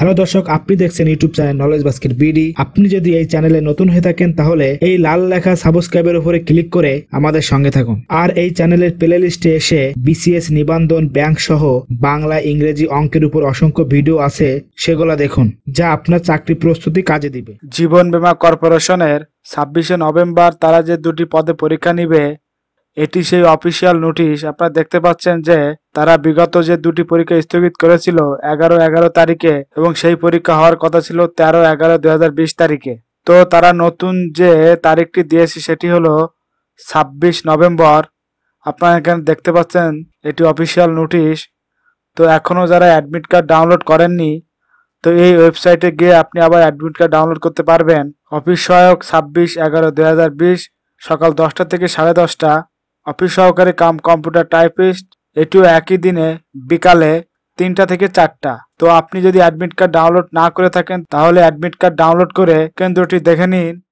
hello দর্শক আপনি দেখছেন YouTube channel knowledge basket BD আপনি যদি এই চ্যানেলে নতুন হয়ে থাকেন তাহলে এই লাল লেখা সাবস্ক্রাইবের উপরে ক্লিক করে আমাদের সঙ্গে থাকুন আর এই চ্যানেলের প্লে লিস্টে এসে বিসিএস নিবন্ধন ব্যাংক সহ বাংলা ইংরেজি অঙ্কের উপর অসংখ্য ভিডিও আছে সেগুলো দেখুন যা আপনার চাকরি প্রস্তুতি কাজে দিবে জীবন বীমা কর্পোরেশনের ছাব্বিশে নভেম্বর তারা যে দুটি পদে পরীক্ষা নিবে এটি সেই অফিসিয়াল নোটিশ আপনারা দেখতে পাচ্ছেন যে তারা বিগত যে দুটি পরীক্ষা স্থগিত করেছিল এগারো এগারো তারিখে এবং সেই পরীক্ষা হওয়ার কথা ছিল তেরো এগারো দুই তারিখে তো তারা নতুন যে তারিখটি দিয়েছে সেটি হলো ছাব্বিশ নভেম্বর আপনারা এখানে দেখতে পাচ্ছেন এটি অফিসিয়াল নোটিশ তো এখনও যারা অ্যাডমিট কার্ড ডাউনলোড করেননি তো এই ওয়েবসাইটে গিয়ে আপনি আবার অ্যাডমিট কার্ড ডাউনলোড করতে পারবেন অফিস সহায়ক ছাব্বিশ এগারো দু সকাল দশটা থেকে সাড়ে দশটা অফিস সহকারী কাম কম্পিউটার টাইপিস্ট এটিও একই দিনে বিকালে তিনটা থেকে চারটা তো আপনি যদি অ্যাডমিট কার্ড ডাউনলোড না করে থাকেন তাহলে অ্যাডমিট কার্ড ডাউনলোড করে কেন্দ্রটি দেখে নিন